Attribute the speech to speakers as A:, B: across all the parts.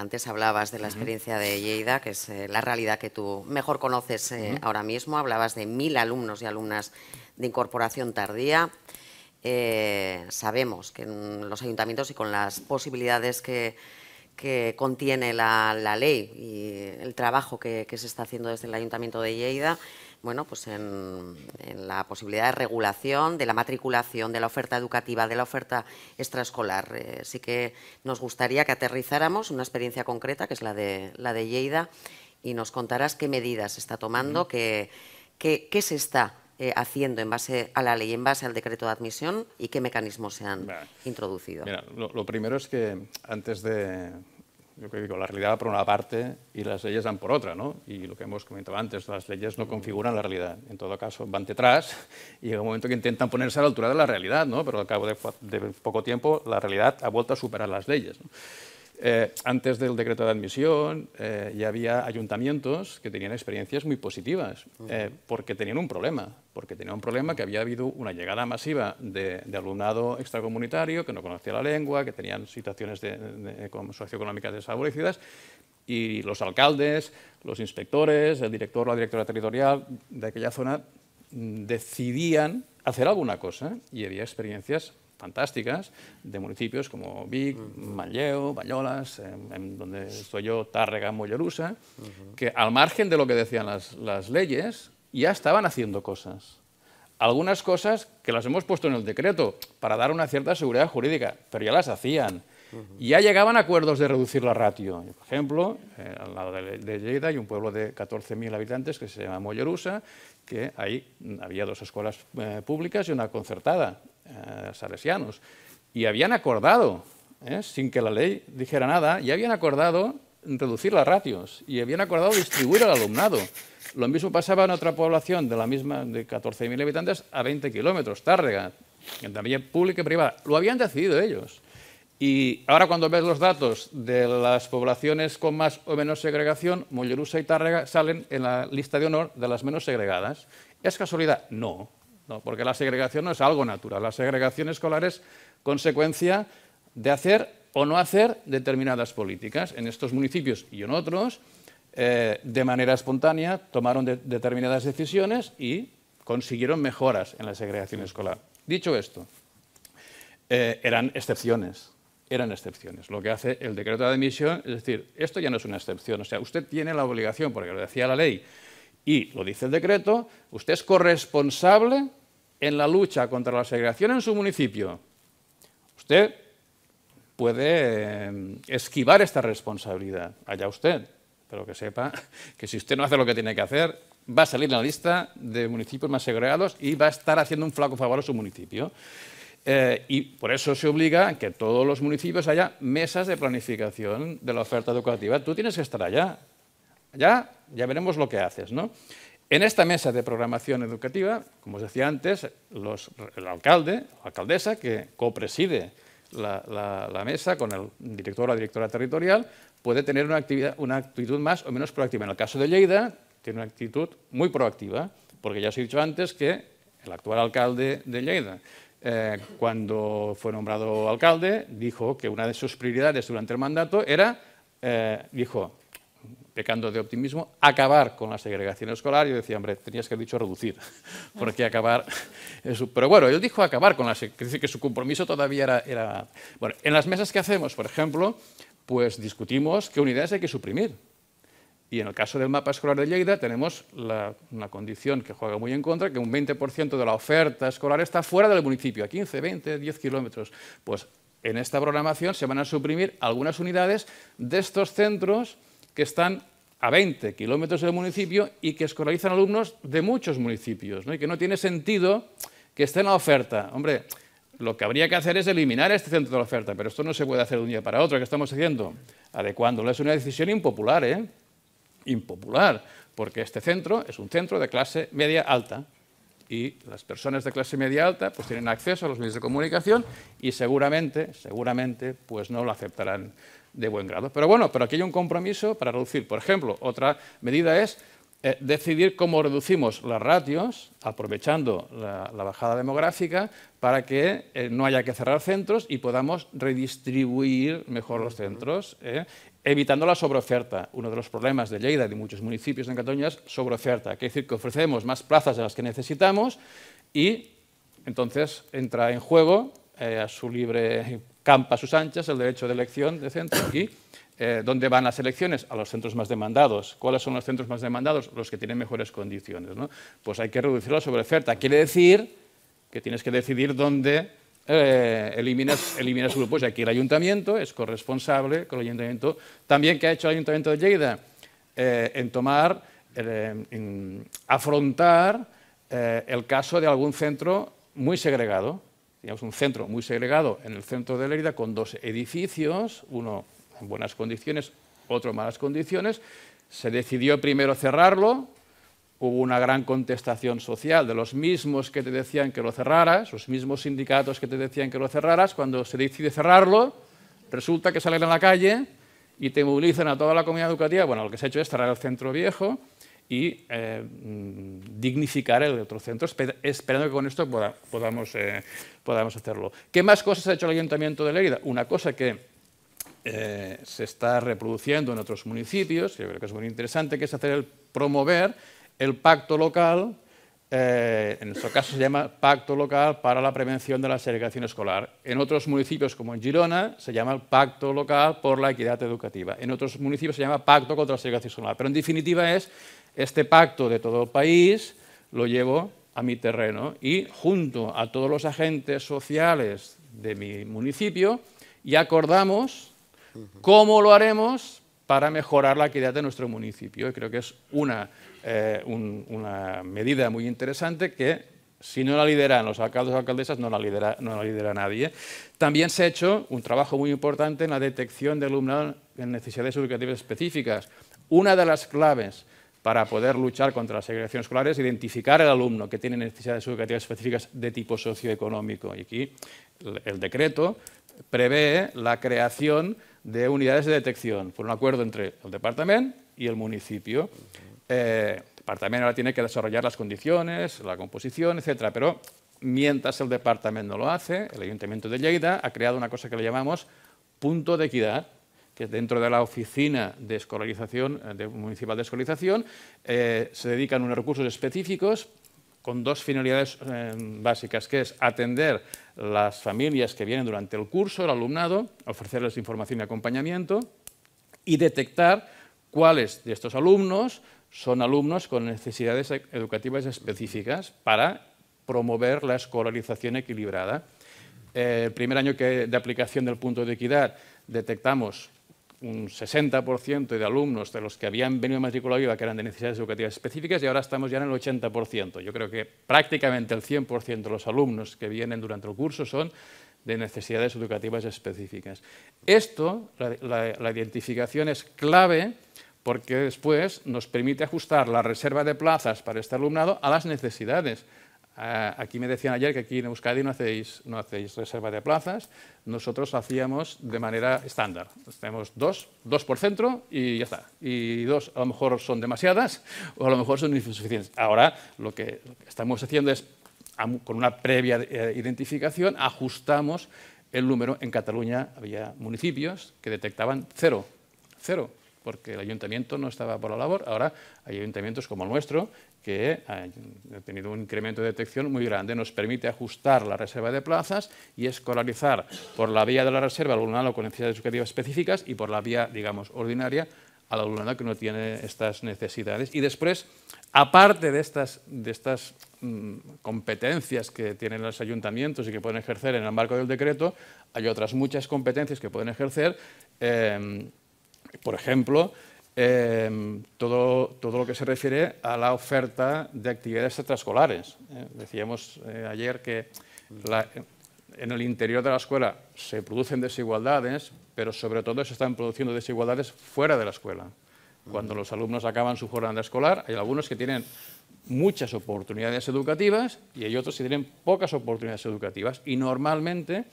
A: Antes hablabas de la experiencia de Lleida, que es eh, la realidad que tú mejor conoces eh, ahora mismo. Hablabas de mil alumnos y alumnas de incorporación tardía. Eh, sabemos que en los ayuntamientos y con las posibilidades que, contiene la, ley y el trabajo que, que se está haciendo desde el Ayuntamiento de Lleida, bueno, pues en, la posibilidad de regulación de la matriculación, de la oferta educativa, de la oferta extraescolar. Así eh, sí que nos gustaría que aterrizáramos una experiencia concreta, que es la de, la de Lleida, y nos contarás qué medidas se está tomando, qué, se está eh, haciendo en base a la ley, en base al decreto de admisión y qué mecanismos se han introducido. Mira, lo primero es que antes de, yo que digo, la realidad por una parte y las leyes dan por otra, ¿no? Y lo que hemos comentado antes, las leyes no configuran la realidad. En todo caso, van detrás y llega un momento que intentan ponerse a la altura de la realidad, ¿no? Pero al cabo de, poco tiempo, la realidad ha vuelto a superar las leyes. Eh, antes del decreto de admisión eh, ya había ayuntamientos que tenían experiencias muy positivas, eh, porque tenían un problema, porque tenían un problema que había habido una llegada masiva de, alumnado extracomunitario que no conocía la lengua, que tenían situaciones de, socioeconómicas desfavorecidas, y los alcaldes, los inspectores, el director o la directora territorial de aquella zona mm, decidían hacer alguna cosa, y había experiencias fantásticas de municipios como Vic, uh Bañolas, en, donde estoy yo, Tárrega, Mollerusa, que al margen de lo que decían las, leyes, ya estaban haciendo cosas. Algunas cosas que las hemos puesto en el decreto para dar una cierta seguridad jurídica, pero ya las hacían. Ya llegaban acuerdos de reducir la ratio. Por ejemplo, eh, al lado de, Lleida hay un pueblo de 14.000 habitantes que se llama Mollerusa, que ahí había dos escuelas eh, públicas y una concertada. Eh, salesianos, y habían acordado, ¿eh? sin que la ley dijera nada, y habían acordado reducir las ratios, y habían acordado distribuir el alumnado. Lo mismo pasaba en otra población de la misma de 14.000 habitantes a 20 kilómetros, Tárrega, también pública y privada. Lo habían decidido ellos. Y ahora cuando ves los datos de las poblaciones con más o menos segregación, Mollerusa y Tárrega salen en la lista de honor de las menos segregadas. ¿Es casualidad? No porque la segregación no es algo natural. La segregación escolar es consecuencia de hacer o no hacer determinadas políticas. En estos municipios y en otros, eh, de manera espontánea, tomaron determinadas decisiones y consiguieron mejoras en la segregación escolar. Dicho esto, eh, eran excepciones. Eran excepciones. Lo que hace el decreto de admisión es decir, esto ya no es una excepción. O sea, usted tiene la obligación, porque lo decía la ley y lo dice el decreto, usted es corresponsable en la lucha contra la segregación en su municipio, usted puede eh, esquivar esta responsabilidad. Allá usted, pero que sepa que si usted no hace lo que tiene que hacer, va a salir en la lista de municipios más segregados y va a estar haciendo un flaco favor a su municipio. Eh, y por eso se obliga a que todos los municipios haya mesas de planificación de la oferta educativa. Tú tienes que estar allá. Allá ya veremos lo que haces, ¿no? En esta mesa de programación educativa, como os decía antes, el alcalde, la alcaldesa, que copreside la, la, mesa con el director o la directora territorial, puede tener una, actitud más o menos proactiva. En el caso de Lleida, tiene una actitud muy proactiva, porque ya os he dicho antes que el actual alcalde de Lleida, eh, cuando fue nombrado alcalde, dijo que una de sus prioridades durante el mandato era, eh, pecando de optimismo, acabar con la segregación escolar. Yo decía, hombre, tenías que haber dicho reducir, porque acabar... Eso. Pero bueno, él dijo acabar con la segregación, que su compromiso todavía era, era... Bueno, en las mesas que hacemos, por ejemplo, pues discutimos qué unidades hay que suprimir. Y en el caso del mapa escolar de Lleida tenemos una condición que juega muy en contra, que un 20% de la oferta escolar está fuera del municipio, a 15, 20, 10 kilómetros. Pues en esta programación se van a suprimir algunas unidades de estos centros que están a 20 kilómetros del municipio y que escolarizan alumnos de muchos municipios, ¿no? y que no tiene sentido que esté en la oferta. Hombre, lo que habría que hacer es eliminar este centro de la oferta, pero esto no se puede hacer de un día para otro. ¿Qué estamos haciendo? Adecuándolo. Es una decisión impopular, ¿eh? Impopular, porque este centro es un centro de clase media alta y las personas de clase media alta pues tienen acceso a los medios de comunicación y seguramente, seguramente, pues no lo aceptarán de buen grado. Pero bueno, pero aquí hay un compromiso para reducir. Por ejemplo, otra medida es eh, decidir cómo reducimos las ratios, aprovechando la, bajada demográfica, para que eh, no haya que cerrar centros y podamos redistribuir mejor los centros, eh, evitando la sobreoferta. Uno de los problemas de Lleida y de muchos municipios en Cataluña es sobreoferta, que es decir, que ofrecemos más plazas de las que necesitamos y entonces entra en juego a su libre campa a sus anchas el derecho de elección de centro y eh, dónde van las elecciones a los centros más demandados. ¿Cuáles son los centros más demandados? Los que tienen mejores condiciones. Pues hay que reducir la sobreoferta. Quiere decir que tienes que decidir dónde eh, eliminas, eliminas grupos. Y aquí el ayuntamiento es corresponsable con el ayuntamiento. También, que ha hecho el ayuntamiento de Lleida? Eh, en tomar, en afrontar el caso de algún centro muy segregado digamos, un centro muy segregado en el centro de Lérida con dos edificios, uno en buenas condiciones, otro en malas condiciones. Se decidió primero cerrarlo, hubo una gran contestación social de los mismos que te decían que lo cerraras, los mismos sindicatos que te decían que lo cerraras, cuando se decide cerrarlo, resulta que salen a la calle y te movilizan a toda la comunidad educativa. Bueno, lo que se ha hecho es cerrar el centro viejo, y eh, dignificar el otro centro, esperando que con esto podamos, eh, podamos hacerlo. ¿Qué más cosas ha hecho el Ayuntamiento de Lérida? Una cosa que eh, se está reproduciendo en otros municipios, creo que es muy interesante, que es hacer el promover el pacto local, en nuestro caso se llama Pacto Local para la Prevención de la Segregación Escolar. En otros municipios, como en Girona, se llama Pacto Local por la Equidad Educativa. En otros municipios se llama Pacto contra la Segregación Escolar. Pero en definitiva es este pacto de todo país lo llevo a mi terreno y junto a todos los agentes sociales de mi municipio y acordamos cómo lo haremos para mejorar la equidad de nuestro municipio. creo que es eh, una, medida muy interesante que si no la lideran los alcaldes y alcaldesas, no la, lidera, no lidera nadie. También se ha hecho un trabajo muy importante en la detección de alumnado en necesidades educativas específicas. Una de las claves para poder luchar contra las segregación escolares, identificar al alumno que tiene necesidades educativas específicas de tipo socioeconómico. Y aquí el decreto prevé la creación de unidades de detección por un acuerdo entre el departamento y el municipio. Eh, el departamento ahora tiene que desarrollar las condiciones, la composición, etcétera, pero mientras el departamento no lo hace, el Ayuntamiento de Lleida ha creado una cosa que le llamamos punto de equidad, que dentro de la oficina de escolarización, eh, de municipal de escolarización, eh, se dedican unos recursos específicos con dos finalidades eh, básicas, que es atender las familias que vienen durante el curso, el alumnado, ofrecerles información y acompañamiento y detectar cuáles de estos alumnos son alumnos con necesidades e-, educativas específicas para promover la escolarización equilibrada. el primer año de aplicación del punto de equidad detectamos un 60% de alumnos de los que habían venido a matrícula viva que eran de necesidades educativas específicas y ahora estamos ya en el 80%. Yo creo que prácticamente el 100% de los alumnos que vienen durante el curso son de necesidades educativas específicas. Esto, la identificación es clave porque después nos permite ajustar la reserva de plazas para este alumnado a las necesidades Ah, aquí me decían ayer que aquí en Euskadi no hacéis, no hacéis reserva de plazas, nosotros hacíamos de manera estándar. Tenemos dos, dos por centro y ya está. Y dos a lo mejor son demasiadas o a lo mejor son insuficientes. Ahora lo que estamos haciendo es, con una previa eh, identificación, ajustamos el número. En Cataluña había municipios que detectaban cero, cero porque el ayuntamiento no estaba por la labor. Ahora hay ayuntamientos como el nuestro que eh, ha tenido un incremento de detección muy grande. Nos permite ajustar la reserva de plazas y escolarizar por la vía de la reserva al alumnado con necesidades educativas específicas y por la vía, digamos, ordinaria al alumnado que no tiene estas necesidades. Y después, aparte de estas, de estas mm, competencias que tienen los ayuntamientos y que pueden ejercer en el marco del decreto, hay otras muchas competencias que pueden ejercer. Eh, por ejemplo, Em, todo, todo lo que se refiere a la oferta de actividades extraescolares. ¿eh? decíamos eh, ayer que en el interior de la escuela se producen desigualdades, pero sobre todo se están produciendo desigualdades fuera de la escuela. Cuando los alumnos acaban su jornada escolar, hay algunos que tienen muchas oportunidades educativas y hay otros que tienen pocas oportunidades educativas. Y normalmente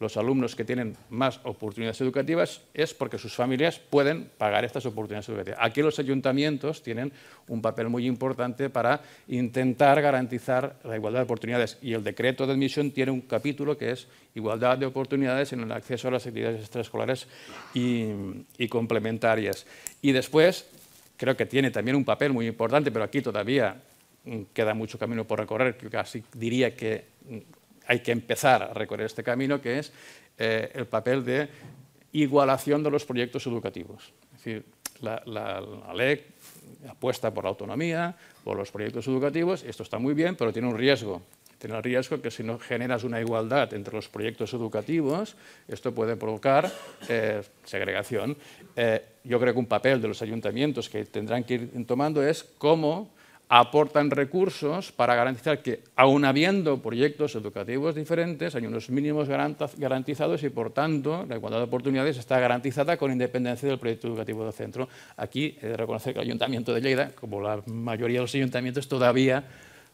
A: los alumnos que tienen más oportunidades educativas es porque sus familias pueden pagar estas oportunidades educativas. Aquí los ayuntamientos tienen un papel muy importante para intentar garantizar la igualdad de oportunidades y el decreto de admisión tiene un capítulo que es igualdad de oportunidades en el acceso a las actividades extraescolares y, complementarias. Y después, creo que tiene también un papel muy importante, pero aquí todavía queda mucho camino por recorrer, casi diría que mm, hay que empezar a recorrer este camino, que es eh, el papel de igualación de los proyectos educativos. Es decir, la, ley apuesta por la autonomía, por los proyectos educativos, esto está muy bien, pero tiene un riesgo, tiene el riesgo que si no generas una igualdad entre los proyectos educativos, esto puede provocar eh, segregación. Eh, yo creo que un papel de los ayuntamientos que tendrán que ir tomando es cómo aportan recursos para garantizar que, aun habiendo proyectos educativos diferentes, hay unos mínimos garantizados y, por tanto, la igualdad de oportunidades está garantizada con independencia del proyecto educativo del centro. Aquí he de reconocer que el Ayuntamiento de Lleida, como la mayoría de los ayuntamientos, todavía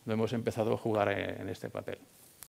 A: no hemos empezado a jugar en este papel.